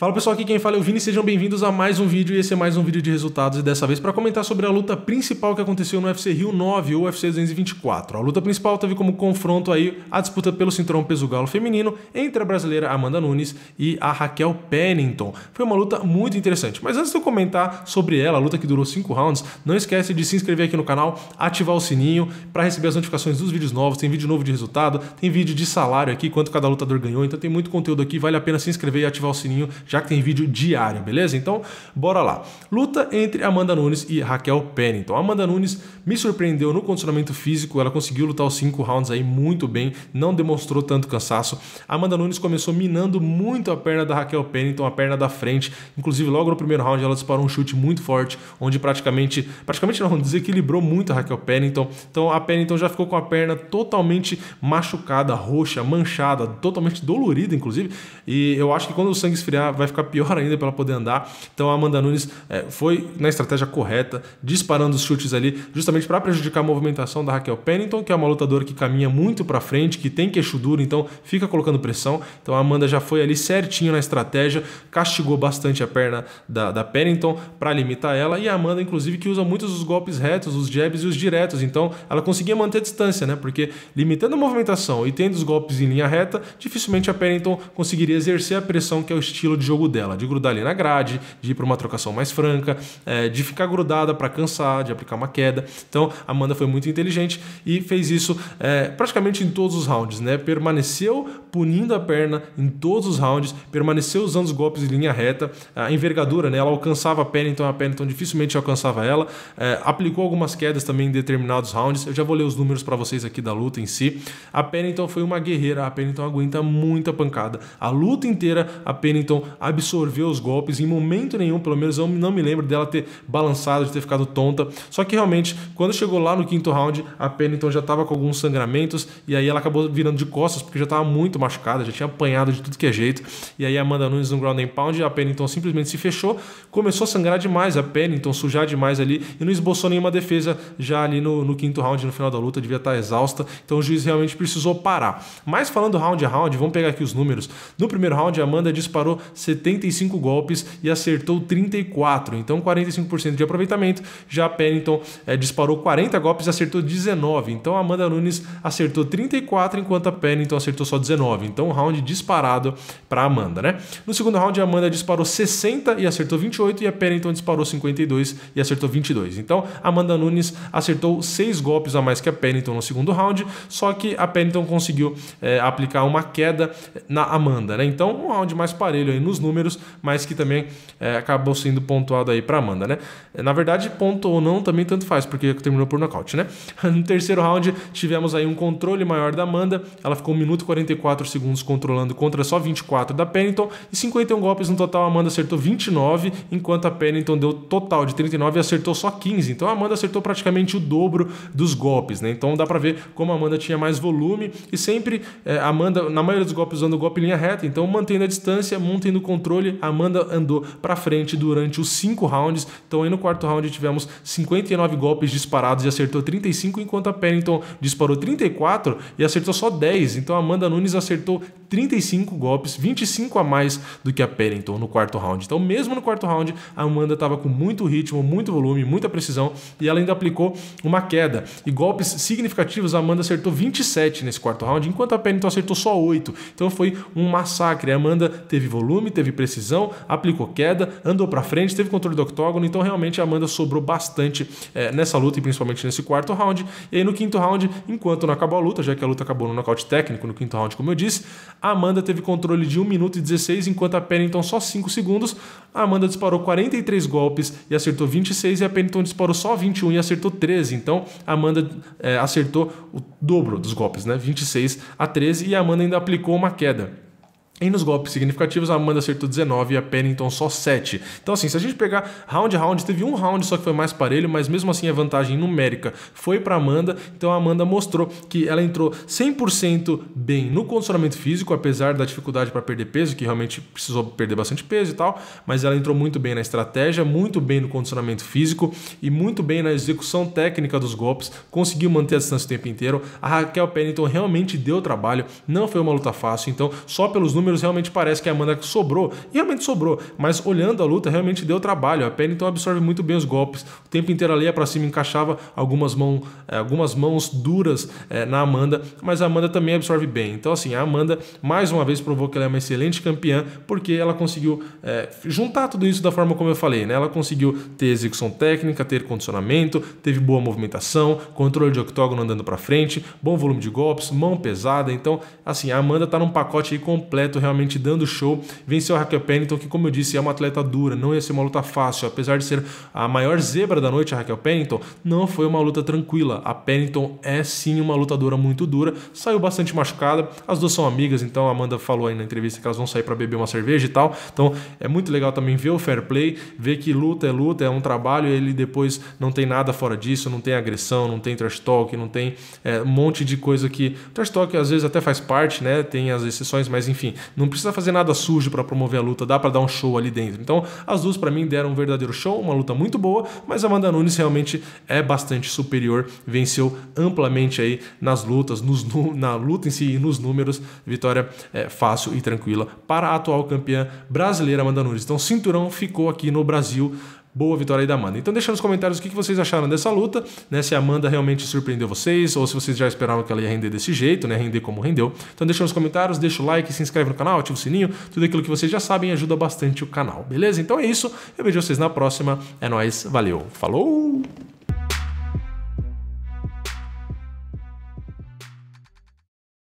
Fala pessoal, aqui quem fala é o Vini, sejam bem-vindos a mais um vídeo e esse é mais um vídeo de resultados e dessa vez para comentar sobre a luta principal que aconteceu no UFC Rio 9 ou UFC 224. A luta principal teve como confronto aí a disputa pelo cinturão peso galo feminino entre a brasileira Amanda Nunes e a Raquel Pennington. Foi uma luta muito interessante, mas antes de eu comentar sobre ela, a luta que durou 5 rounds, não esquece de se inscrever aqui no canal, ativar o sininho para receber as notificações dos vídeos novos, tem vídeo novo de resultado, tem vídeo de salário aqui, quanto cada lutador ganhou, então tem muito conteúdo aqui, vale a pena se inscrever e ativar o sininho já que tem vídeo diário, beleza? Então, bora lá. Luta entre Amanda Nunes e Raquel Pennington. Amanda Nunes me surpreendeu no condicionamento físico, ela conseguiu lutar os 5 rounds aí muito bem, não demonstrou tanto cansaço. Amanda Nunes começou minando muito a perna da Raquel Pennington, a perna da frente. Inclusive, logo no primeiro round ela disparou um chute muito forte, onde praticamente, praticamente não, desequilibrou muito a Raquel Pennington. Então, a Pennington já ficou com a perna totalmente machucada, roxa, manchada, totalmente dolorida, inclusive. E eu acho que quando o sangue esfriar, vai ficar pior ainda para ela poder andar. Então a Amanda Nunes é, foi na estratégia correta, disparando os chutes ali, justamente para prejudicar a movimentação da Raquel Pennington, que é uma lutadora que caminha muito para frente, que tem queixo duro, então fica colocando pressão. Então a Amanda já foi ali certinho na estratégia, castigou bastante a perna da, da Pennington para limitar ela. E a Amanda, inclusive, que usa muitos os golpes retos, os jabs e os diretos. Então ela conseguia manter a distância, né? Porque limitando a movimentação e tendo os golpes em linha reta, dificilmente a Pennington conseguiria exercer a pressão que é o estilo de jogo dela, de grudar ali na grade, de ir para uma trocação mais franca, é, de ficar grudada para cansar, de aplicar uma queda. Então, a Amanda foi muito inteligente e fez isso é, praticamente em todos os rounds, né? Permaneceu punindo a perna em todos os rounds, permaneceu usando os golpes de linha reta, a envergadura, né? Ela alcançava a perna, então a perna então dificilmente alcançava ela. É, aplicou algumas quedas também em determinados rounds. Eu já vou ler os números para vocês aqui da luta em si. A Pennington foi uma guerreira, a Pennington aguenta muita pancada. A luta inteira a Pennington absorveu os golpes. Em momento nenhum, pelo menos eu não me lembro dela ter balançado, de ter ficado tonta. Só que realmente, quando chegou lá no quinto round, a Pennington já estava com alguns sangramentos e aí ela acabou virando de costas porque já estava muito machucada, já tinha apanhado de tudo que é jeito. E aí a Amanda Nunes no ground and pound, a Pennington simplesmente se fechou, começou a sangrar demais a Pennington, sujar demais ali e não esboçou nenhuma defesa já ali no, no quinto round, no final da luta, devia estar tá exausta. Então o juiz realmente precisou parar. Mas falando round a round, vamos pegar aqui os números. No primeiro round, a Amanda disparou 75 golpes e acertou 34. Então, 45% de aproveitamento. Já a Pennington é, disparou 40 golpes e acertou 19. Então, a Amanda Nunes acertou 34, enquanto a Pennington acertou só 19. Então, um round disparado para Amanda, né? No segundo round, a Amanda disparou 60 e acertou 28 e a Pennington disparou 52 e acertou 22. Então, a Amanda Nunes acertou 6 golpes a mais que a Pennington no segundo round, só que a Pennington conseguiu é, aplicar uma queda na Amanda, né? Então, um round mais parelho aí no nos números, mas que também é, acabou sendo pontuado aí para Amanda, né? É, na verdade, ponto ou não também tanto faz, porque terminou por nocaute, né? No terceiro round tivemos aí um controle maior da Amanda, ela ficou 1 minuto e 44 segundos controlando contra só 24 da Pennington e 51 golpes no total, a Amanda acertou 29, enquanto a Pennington deu total de 39 e acertou só 15. Então a Amanda acertou praticamente o dobro dos golpes, né? Então dá para ver como a Amanda tinha mais volume e sempre é, a Amanda, na maioria dos golpes, usando o golpe em linha reta, então mantendo a distância, mantendo do controle, Amanda andou para frente durante os cinco rounds. Então aí no quarto round tivemos 59 golpes disparados e acertou 35, enquanto a Pennington disparou 34 e acertou só 10. Então a Amanda Nunes acertou 35 golpes, 25 a mais do que a Pennington no quarto round. Então, mesmo no quarto round, a Amanda estava com muito ritmo, muito volume, muita precisão e ela ainda aplicou uma queda. E golpes significativos, a Amanda acertou 27 nesse quarto round, enquanto a Pennington acertou só 8. Então, foi um massacre. A Amanda teve volume, teve precisão, aplicou queda, andou para frente, teve controle do octógono. Então, realmente, a Amanda sobrou bastante é, nessa luta e principalmente nesse quarto round. E aí, no quinto round, enquanto não acabou a luta, já que a luta acabou no nocaute técnico no quinto round, como eu disse, a Amanda teve controle de 1 minuto e 16, enquanto a Pennington só 5 segundos. A Amanda disparou 43 golpes e acertou 26, e a Pennington disparou só 21 e acertou 13. Então, a Amanda é, acertou o dobro dos golpes, né? 26 a 13, e a Amanda ainda aplicou uma queda. E nos golpes significativos, a Amanda acertou 19 e a Pennington só 7. Então, assim, se a gente pegar round a round, teve um round só que foi mais parelho, mas mesmo assim a vantagem numérica foi para Amanda. Então, a Amanda mostrou que ela entrou 100% bem no condicionamento físico, apesar da dificuldade para perder peso, que realmente precisou perder bastante peso e tal. Mas ela entrou muito bem na estratégia, muito bem no condicionamento físico e muito bem na execução técnica dos golpes. Conseguiu manter a distância o tempo inteiro. A Raquel Pennington realmente deu trabalho, não foi uma luta fácil. Então, só pelos números números, realmente parece que a Amanda sobrou. E realmente sobrou. Mas olhando a luta, realmente deu trabalho. A pele então absorve muito bem os golpes. O tempo inteiro ali ia pra cima, encaixava algumas, mão, é, algumas mãos duras é, na Amanda. Mas a Amanda também absorve bem. Então, assim, a Amanda mais uma vez provou que ela é uma excelente campeã, porque ela conseguiu é, juntar tudo isso da forma como eu falei. Né? Ela conseguiu ter execução técnica, ter condicionamento, teve boa movimentação, controle de octógono andando para frente, bom volume de golpes, mão pesada. Então, assim, a Amanda tá num pacote aí completo realmente dando show. Venceu a Raquel Pennington, que, como eu disse, é uma atleta dura, não ia ser uma luta fácil. Apesar de ser a maior zebra da noite, a Raquel Pennington, não foi uma luta tranquila. A Pennington é sim uma lutadora muito dura, saiu bastante machucada. As duas são amigas, então a Amanda falou aí na entrevista que elas vão sair para beber uma cerveja e tal. Então é muito legal também ver o fair play, ver que luta é luta, é um trabalho e ele depois não tem nada fora disso, não tem agressão, não tem trash talk, não tem é, um monte de coisa que. Trash talk às vezes até faz parte, né? Tem as exceções, mas enfim, não precisa fazer nada sujo para promover a luta, dá para dar um show ali dentro. Então, as duas para mim deram um verdadeiro show, uma luta muito boa, mas Amanda Nunes realmente é bastante superior, venceu amplamente aí nas lutas, nos, na luta em si e nos números, vitória é, fácil e tranquila para a atual campeã brasileira Amanda Nunes. Então, cinturão ficou aqui no Brasil boa vitória aí da Amanda. Então deixa nos comentários o que vocês acharam dessa luta, né? Se a Amanda realmente surpreendeu vocês, ou se vocês já esperavam que ela ia render desse jeito, né? Render como rendeu. Então deixa nos comentários, deixa o like, se inscreve no canal, ativa o sininho, tudo aquilo que vocês já sabem ajuda bastante o canal, beleza? Então é isso, eu vejo vocês na próxima, é nóis, valeu, falou!